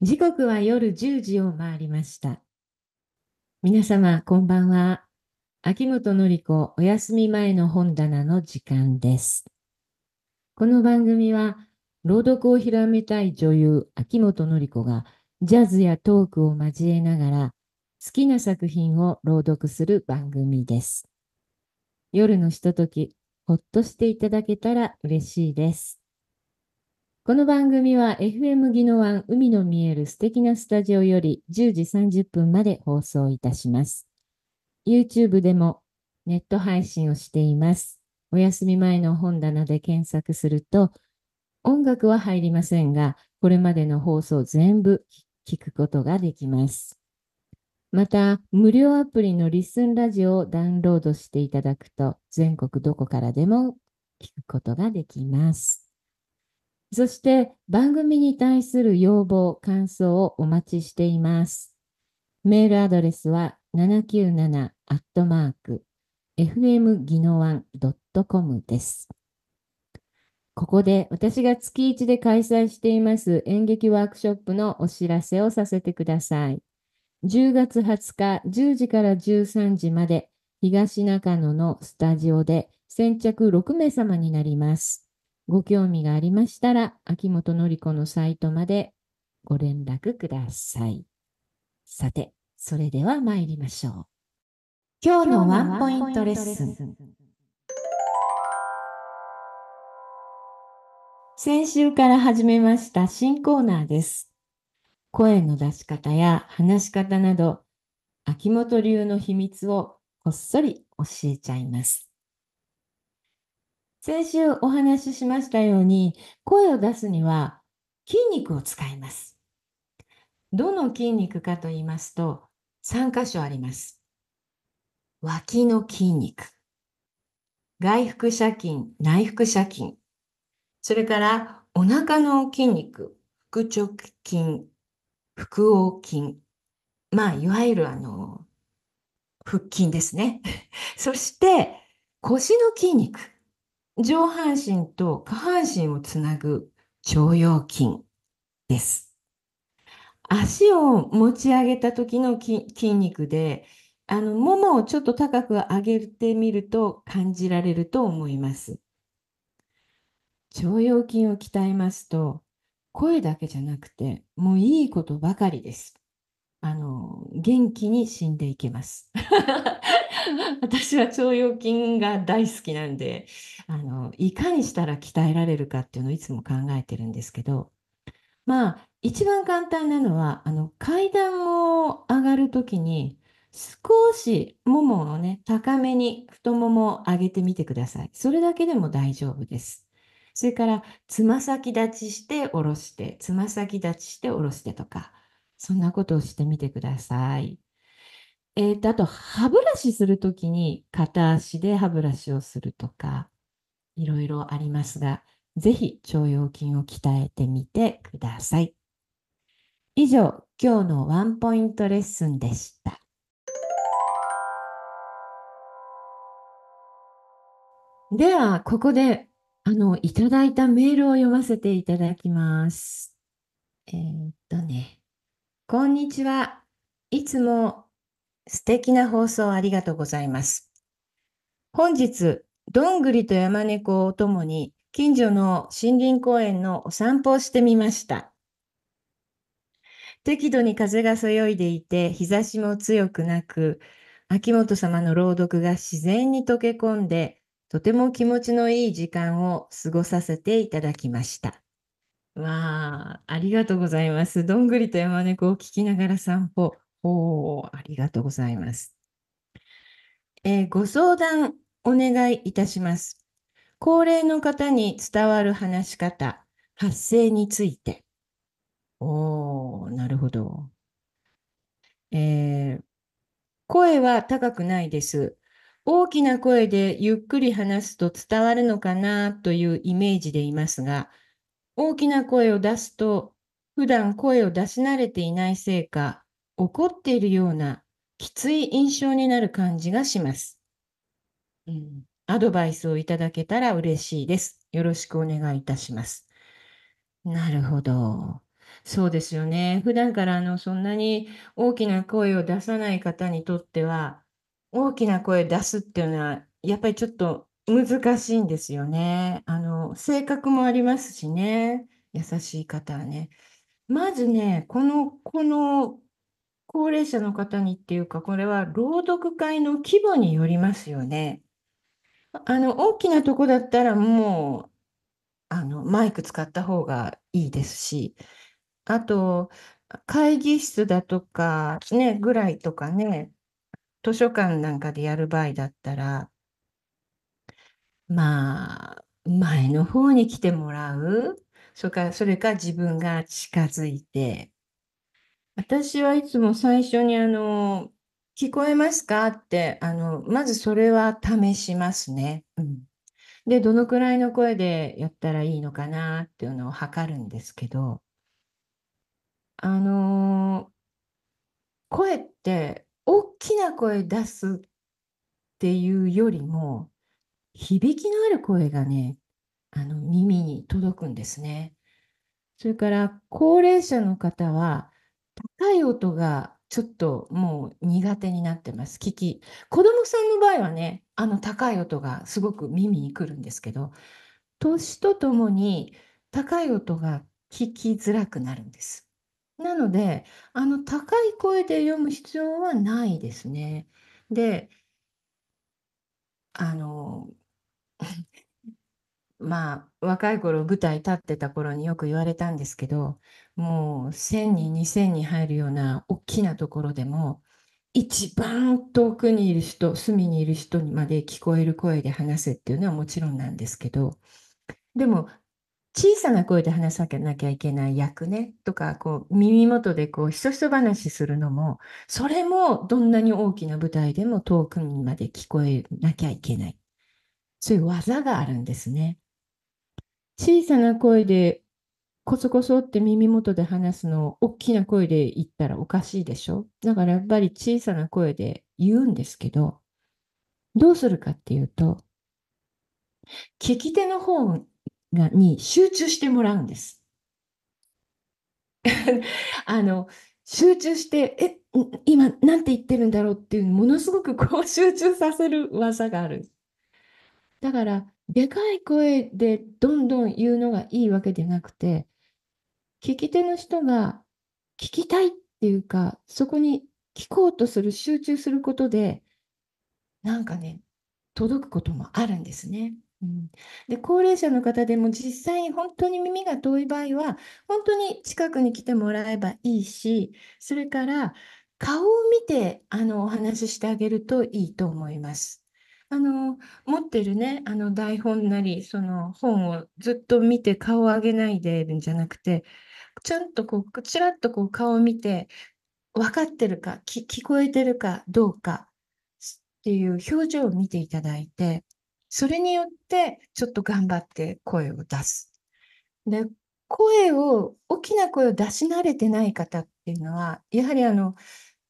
時刻は夜10時を回りました。皆様、こんばんは。秋元の子お休み前の本棚の時間です。この番組は、朗読を広めたい女優、秋元の子が、ジャズやトークを交えながら、好きな作品を朗読する番組です。夜のひととき、ほっとしていただけたら嬉しいです。この番組は FM 技能湾海の見える素敵なスタジオより10時30分まで放送いたします。YouTube でもネット配信をしています。お休み前の本棚で検索すると音楽は入りませんが、これまでの放送全部聞くことができます。また、無料アプリのリスンラジオをダウンロードしていただくと、全国どこからでも聞くことができます。そして番組に対する要望、感想をお待ちしています。メールアドレスは797アットマーク fm 技能案 .com です。ここで私が月1で開催しています演劇ワークショップのお知らせをさせてください。10月20日10時から13時まで東中野のスタジオで先着6名様になります。ご興味がありましたら、秋元のり子のサイトまでご連絡ください。さて、それでは参りましょう。今日のワンポイントレッスン。先週から始めました新コーナーです。声の出し方や話し方など、秋元流の秘密をこっそり教えちゃいます。先週お話ししましたように声を出すには筋肉を使います。どの筋肉かと言いますと3箇所あります。脇の筋肉、外腹斜筋、内腹斜筋、それからお腹の筋肉、腹直筋、腹横筋、まあいわゆるあの腹筋ですね。そして腰の筋肉。上半身と下半身をつなぐ腸腰筋です。足を持ち上げた時の筋肉で、あの、ももをちょっと高く上げてみると感じられると思います。腸腰筋を鍛えますと、声だけじゃなくて、もういいことばかりです。あの元気に死んでいきます。私は腸腰筋が大好きなんであのいかにしたら鍛えられるかっていうのをいつも考えてるんですけどまあ一番簡単なのはあの階段を上がる時に少しももをね高めに太ももを上げてみてください。それだけでも大丈夫です。それからつま先立ちして下ろしてつま先立ちして下ろしてとか。そんなことをしてみてください。えーと、あと歯ブラシするときに片足で歯ブラシをするとかいろいろありますがぜひ腸腰筋を鍛えてみてください。以上今日のワンポイントレッスンでした。ではここであのいただいたメールを読ませていただきます。えー、っとねこんにちは。いつも素敵な放送ありがとうございます。本日、どんぐりと山猫をともに近所の森林公園のお散歩をしてみました。適度に風がそよいでいて、日差しも強くなく、秋元様の朗読が自然に溶け込んで、とても気持ちのいい時間を過ごさせていただきました。わあ、ありがとうございます。どんぐりと山猫を聞きながら散歩。おお、ありがとうございます。えー、ご相談お願いいたします。高齢の方に伝わる話し方、発声について。おお、なるほど。えー、声は高くないです。大きな声でゆっくり話すと伝わるのかなというイメージでいますが、大きな声を出すと、普段声を出し慣れていないせいか、怒っているようなきつい印象になる感じがします。うん、アドバイスをいただけたら嬉しいです。よろしくお願いいたします。なるほど。そうですよね。普段からあのそんなに大きな声を出さない方にとっては、大きな声を出すっていうのは、やっぱりちょっと難しいんですよね。あの、性格もありますしね、優しい方はね。まずね、この、この高齢者の方にっていうか、これは朗読会の規模によりますよね。あの、大きなとこだったらもう、あの、マイク使った方がいいですし、あと、会議室だとか、ね、ぐらいとかね、図書館なんかでやる場合だったら、まあ、前の方に来てもらう。それから、それか自分が近づいて。私はいつも最初にあの、聞こえますかって、あの、まずそれは試しますね。うん。で、どのくらいの声でやったらいいのかなっていうのを測るんですけど、あのー、声って大きな声出すっていうよりも、響きのある声がね、あの耳に届くんですね。それから高齢者の方は高い音がちょっともう苦手になってます。聞き。子供さんの場合はね、あの高い音がすごく耳にくるんですけど、年とともに高い音が聞きづらくなるんです。なので、あの高い声で読む必要はないですね。で、あの まあ若い頃舞台立ってた頃によく言われたんですけどもう1,000人2,000人入るような大きなところでも一番遠くにいる人隅にいる人にまで聞こえる声で話せっていうのはもちろんなんですけどでも小さな声で話さなきゃいけない役ねとかこう耳元でこうひそひそ話するのもそれもどんなに大きな舞台でも遠くにまで聞こえなきゃいけないそういう技があるんですね。小さな声でコソコソって耳元で話すのを大きな声で言ったらおかしいでしょだからやっぱり小さな声で言うんですけど、どうするかっていうと、聞き手の方がに集中してもらうんです。あの集中して、え、今何て言ってるんだろうっていう、ものすごくこう集中させる技がある。だからでかい声でどんどん言うのがいいわけでなくて聞き手の人が聞きたいっていうかそこに聞こうとする集中することでなんかね届くこともあるんですね。うん、で高齢者の方でも実際本当に耳が遠い場合は本当に近くに来てもらえばいいしそれから顔を見てあのお話ししてあげるといいと思います。あの、持ってるね、あの台本なり、その本をずっと見て顔を上げないでるんじゃなくて、ちゃんとこう、ちらっとこう顔を見て、分かってるか、聞こえてるかどうかっていう表情を見ていただいて、それによってちょっと頑張って声を出す。で、声を、大きな声を出し慣れてない方っていうのは、やはりあの、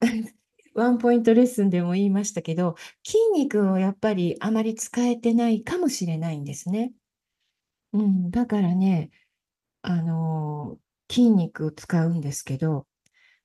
ワンポイントレッスンでも言いましたけど、筋肉をやっぱりあまり使えてないかもしれないんですね。うん、だからね、あのー、筋肉を使うんですけど、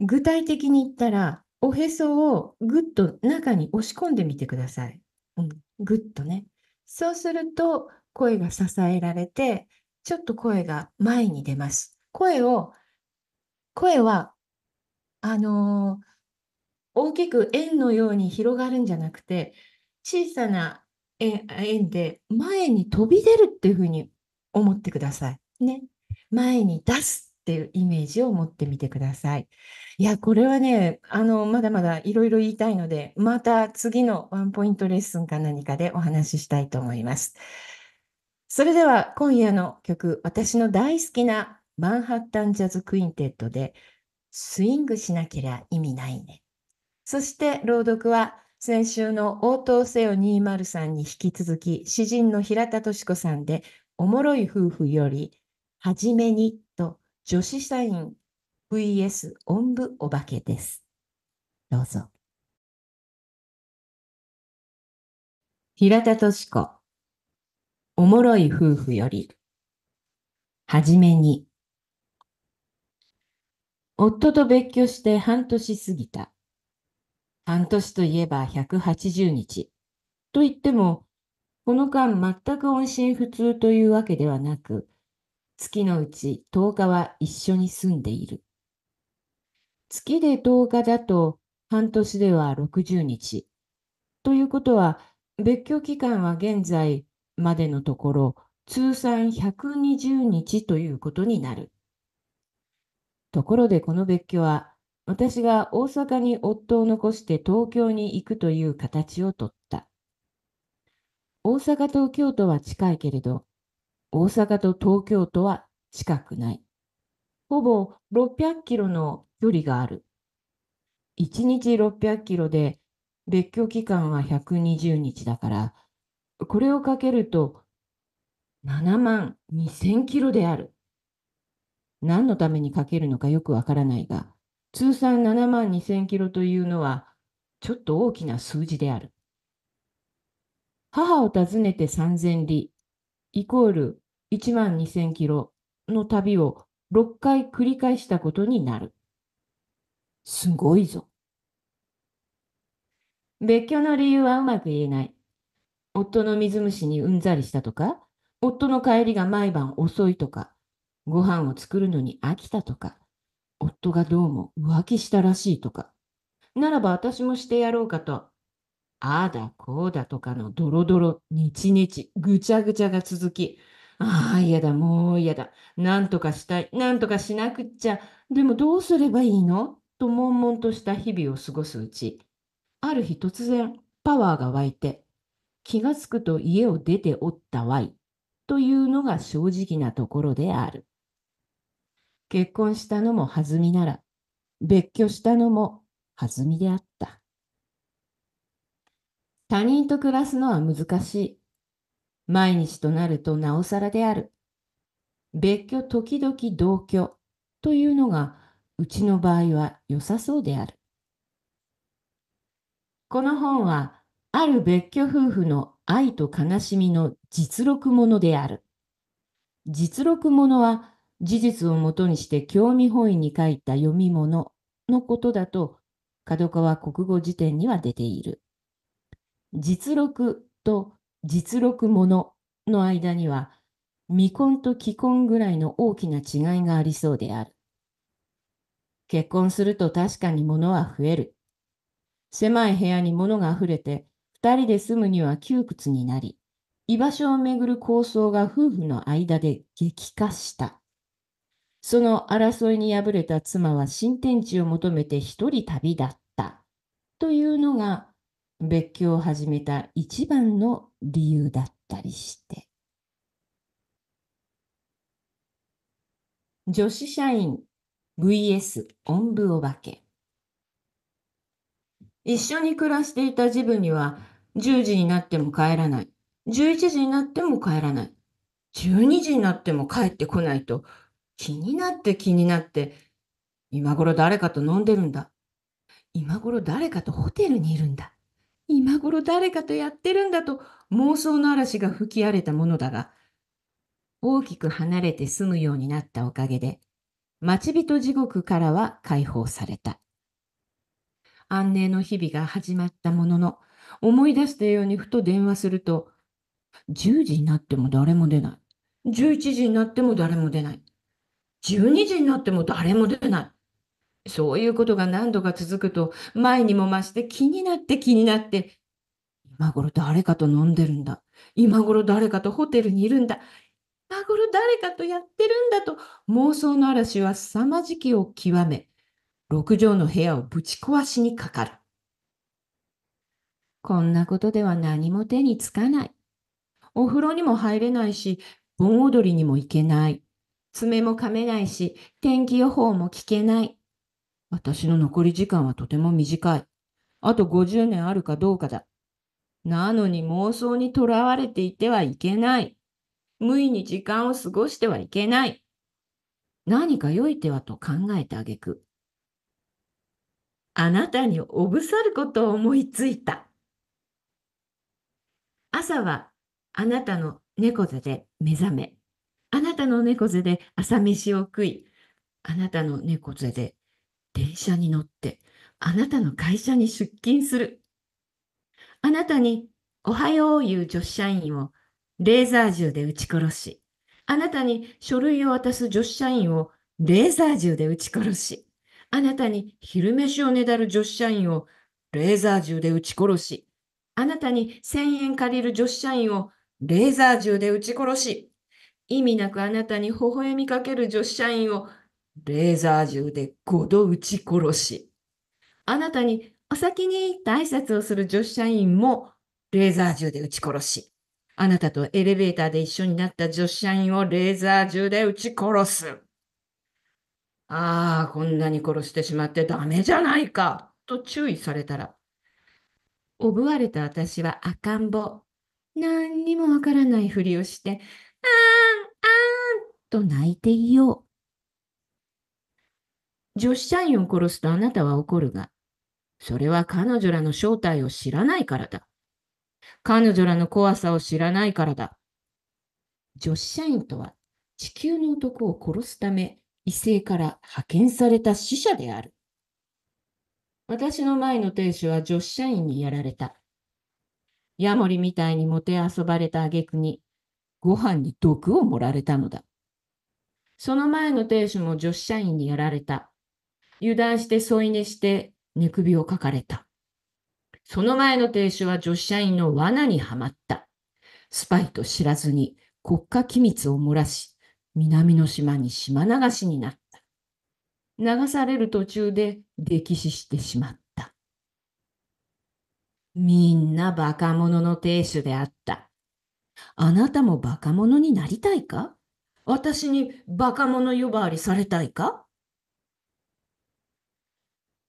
具体的に言ったら、おへそをぐっと中に押し込んでみてください。うん、ぐっとね。そうすると、声が支えられて、ちょっと声が前に出ます。声を、声は、あのー大きく円のように広がるんじゃなくて小さな円で前に飛び出るっていうふうに思ってください。ね。前に出すっていうイメージを持ってみてください。いや、これはね、あの、まだまだいろいろ言いたいので、また次のワンポイントレッスンか何かでお話ししたいと思います。それでは今夜の曲、私の大好きなマンハッタンジャズクインテッドで、スイングしなけりゃ意味ないね。そして朗読は先週の応答せよ203に引き続き詩人の平田敏子さんでおもろい夫婦よりはじめにと女子社員 VS 音部お化けです。どうぞ。平田敏子おもろい夫婦よりはじめに夫と別居して半年過ぎた。半年といえば180日。といっても、この間全く音信不通というわけではなく、月のうち10日は一緒に住んでいる。月で10日だと半年では60日。ということは、別居期間は現在までのところ、通算120日ということになる。ところでこの別居は私が大阪に夫を残して東京に行くという形をとった。大阪と京都は近いけれど、大阪と東京都は近くない。ほぼ600キロの距離がある。1日600キロで別居期間は120日だから、これをかけると7万2000キロである。何のためにかけるのかよくわからないが、通算7万2000キロというのは、ちょっと大きな数字である。母を訪ねて3000里、イコール1万2000キロの旅を6回繰り返したことになる。すごいぞ。別居の理由はうまく言えない。夫の水虫にうんざりしたとか、夫の帰りが毎晩遅いとか、ご飯を作るのに飽きたとか、夫がどうも浮気したらしいとか、ならば私もしてやろうかと、ああだこうだとかのドロドロ、日々、ぐちゃぐちゃが続き、ああ、嫌だ、もう嫌だ、なんとかしたい、なんとかしなくっちゃ、でもどうすればいいのと悶々とした日々を過ごすうち、ある日突然パワーが湧いて、気がつくと家を出ておったわいというのが正直なところである。結婚したのも弾みなら、別居したのも弾みであった。他人と暮らすのは難しい。毎日となるとなおさらである。別居時々同居というのがうちの場合は良さそうである。この本はある別居夫婦の愛と悲しみの実録ものである。実録ものは事実をもとにして興味本位に書いた読み物のことだと、角川国語辞典には出ている。実録と実録物の間には、未婚と既婚ぐらいの大きな違いがありそうである。結婚すると確かに物は増える。狭い部屋に物が溢れて、2人で住むには窮屈になり、居場所をめぐる構想が夫婦の間で激化した。その争いに敗れた妻は新天地を求めて一人旅だったというのが別居を始めた一番の理由だったりして女子社員 VS 音部お化け一緒に暮らしていた自分には10時になっても帰らない11時になっても帰らない12時になっても帰ってこないと気になって気になって、今頃誰かと飲んでるんだ。今頃誰かとホテルにいるんだ。今頃誰かとやってるんだと妄想の嵐が吹き荒れたものだが、大きく離れて住むようになったおかげで、町人地獄からは解放された。安寧の日々が始まったものの、思い出したようにふと電話すると、10時になっても誰も出ない。11時になっても誰も出ない。12時になっても誰も出ない。そういうことが何度か続くと、前にも増して気になって気になって、今頃誰かと飲んでるんだ。今頃誰かとホテルにいるんだ。今頃誰かとやってるんだと妄想の嵐は凄まじきを極め、6畳の部屋をぶち壊しにかかる。こんなことでは何も手につかない。お風呂にも入れないし、盆踊りにも行けない。爪も噛めないし、天気予報も聞けない。私の残り時間はとても短い。あと50年あるかどうかだ。なのに妄想にとらわれていてはいけない。無意に時間を過ごしてはいけない。何か良い手はと考えてあげく。あなたにおぶさることを思いついた。朝はあなたの猫背で目覚め。あなたの猫背で朝飯を食い、あなたの猫背で電車に乗って、あなたの会社に出勤する。あなたにおはよういう女子社員をレーザー銃で撃ち殺し、あなたに書類を渡す女子社員をレーザー銃で撃ち殺し、あなたに昼飯をねだる女子社員をレーザー銃で撃ち殺し、あなたに1000円借りる女子社員をレーザー銃で撃ち殺し、意味なくあなたに微笑みかける女子社員をレーザー銃で5度撃ち殺し、あなたにお先に挨拶をする女子社員もレーザー銃で撃ち殺し、あなたとエレベーターで一緒になった女子社員をレーザー銃で撃ち殺す。ああ、こんなに殺してしまってダメじゃないか、と注意されたら。おぶわれた私は赤ん坊。何にもわからないふりをして、あーん、あーんと泣いていよう。女子社員を殺すとあなたは怒るが、それは彼女らの正体を知らないからだ。彼女らの怖さを知らないからだ。女子社員とは地球の男を殺すため異性から派遣された死者である。私の前の亭主は女子社員にやられた。ヤモリみたいにもてあそばれた挙句にご飯に毒を盛られたのだ。その前の亭主も女子社員にやられた。油断して添い寝して寝首をかかれた。その前の亭主は女子社員の罠にはまった。スパイと知らずに国家機密を漏らし、南の島に島流しになった。流される途中で溺死してしまった。みんなバカ者の亭主であった。あなたもバカ者になりたいか私にバカ者呼ばわりされたいか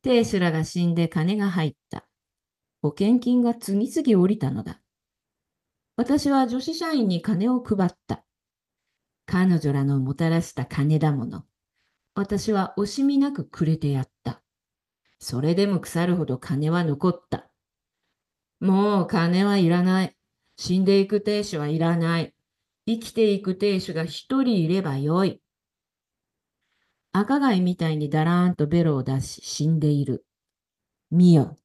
亭主らが死んで金が入った。保険金が次々降りたのだ。私は女子社員に金を配った。彼女らのもたらした金だもの。私は惜しみなくくれてやった。それでも腐るほど金は残った。もう金はいらない。死んでいく亭主はいらない。生きていく亭主が一人いればよい。赤貝みたいにだらーんとベロを出し死んでいる。見よ。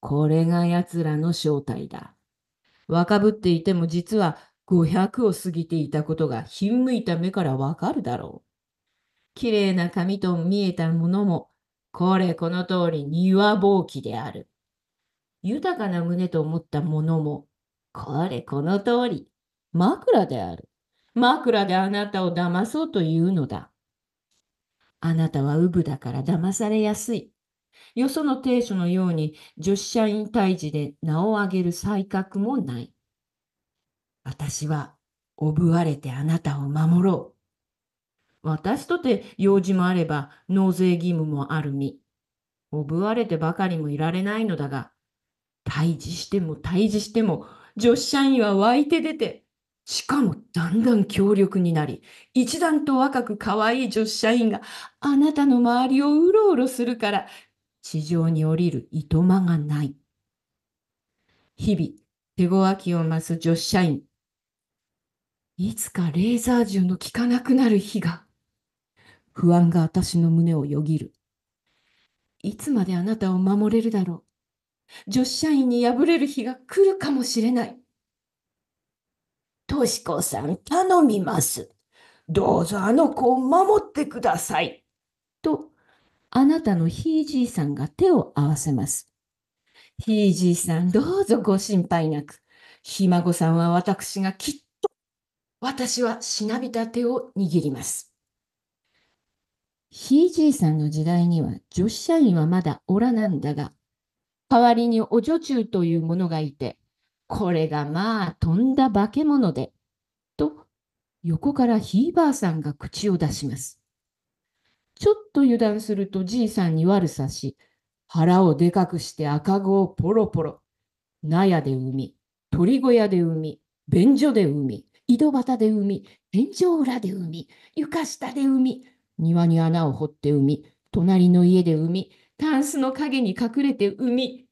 これが奴らの正体だ。若ぶっていても実は500を過ぎていたことがひんむいた目からわかるだろう。綺麗な髪と見えたものも、これこの通り庭ぼうきである。豊かな胸と思ったものも、これ、この通り。枕である。枕であなたを騙そうというのだ。あなたはウブだから騙されやすい。よその亭主のように女子社員退治で名を上げる才覚もない。私は、おぶわれてあなたを守ろう。私とて用事もあれば納税義務もある身。おぶわれてばかりもいられないのだが、退治しても退治しても女子社員は湧いて出て、しかもだんだん強力になり、一段と若く可愛い女子社員があなたの周りをうろうろするから、地上に降りる糸間がない。日々、手ごわきを増す女子社員。いつかレーザー銃の効かなくなる日が。不安が私の胸をよぎる。いつまであなたを守れるだろう。女子社員に敗れる日が来るかもしれない。としこさん、頼みます。どうぞあの子を守ってください。と、あなたのひいじいさんが手を合わせます。ひいじいさん、どうぞご心配なく。ひ孫さんは私がきっと、私はしなびた手を握ります。ひいじいさんの時代には女子社員はまだおらなんだが、代わりにお女中というものがいて、これがまあとんだ化け物で、と横からひいばあさんが口を出します。ちょっと油断するとじいさんに悪さし、腹をでかくして赤子をポロポロ、納屋で産み、鳥小屋で産み、便所で産み、井戸端で産み、便所裏で産み、床下で産み、庭に穴を掘って産み、隣の家で産み、タンスの陰に隠れて産み、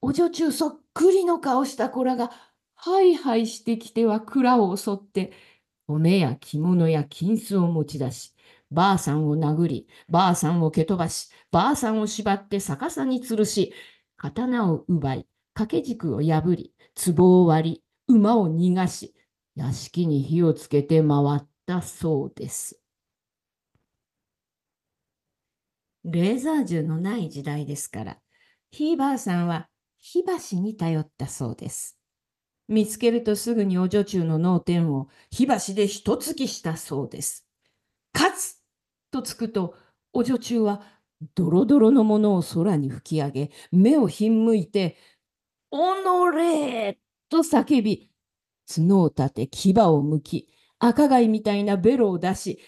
お女中そっくりの顔した子らが、ハイハイしてきては蔵を襲って、米や着物や金子を持ち出し、ばあさんを殴り、ばあさんを蹴飛ばし、ばあさんを縛って逆さに吊るし、刀を奪い、掛け軸を破り、壺を割り、馬を逃がし、屋敷に火をつけて回ったそうです。レーザー銃のない時代ですから、ヒーバーさんは火箸に頼ったそうです。見つけるとすぐにお女中の脳天を火箸で一突きしたそうです。カツとつくと、お女中はドロドロのものを空に吹き上げ、目をひんむいて、おのれと叫び、角を立て牙をむき、赤貝みたいなベロを出し、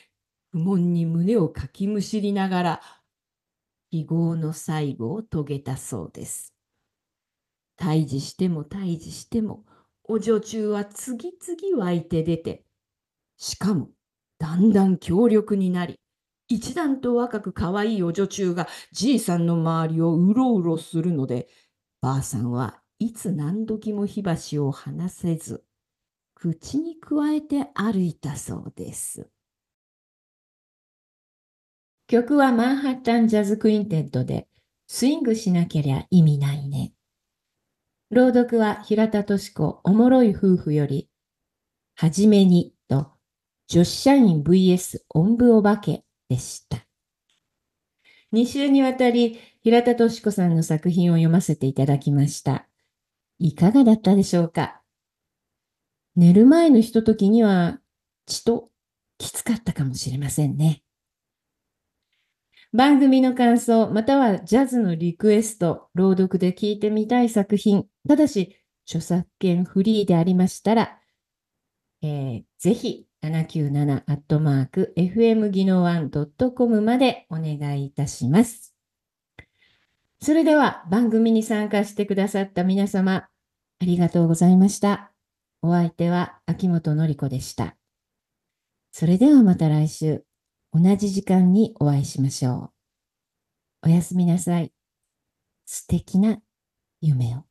不問に胸をかきむしりながら、非業の最後を遂げたそうです。退治しても退治しても、お女中は次々湧いて出て、しかもだんだん強力になり、一段と若く可愛いお女中がじいさんの周りをうろうろするので、ばあさんはいつ何時も火箸を離せず、口にくわえて歩いたそうです。曲はマンハッタンジャズクインテッドで、スイングしなけりゃ意味ないね。朗読は平田敏子おもろい夫婦より、はじめにと、女子社員 VS 音部お化けでした。2週にわたり平田敏子さんの作品を読ませていただきました。いかがだったでしょうか寝る前のひとときには、ちときつかったかもしれませんね。番組の感想、またはジャズのリクエスト、朗読で聴いてみたい作品、ただし、著作権フリーでありましたら、えー、ぜひ、797-fm 技能 1.com までお願いいたします。それでは番組に参加してくださった皆様、ありがとうございました。お相手は秋元のり子でした。それではまた来週。同じ時間にお会いしましょう。おやすみなさい。素敵な夢を。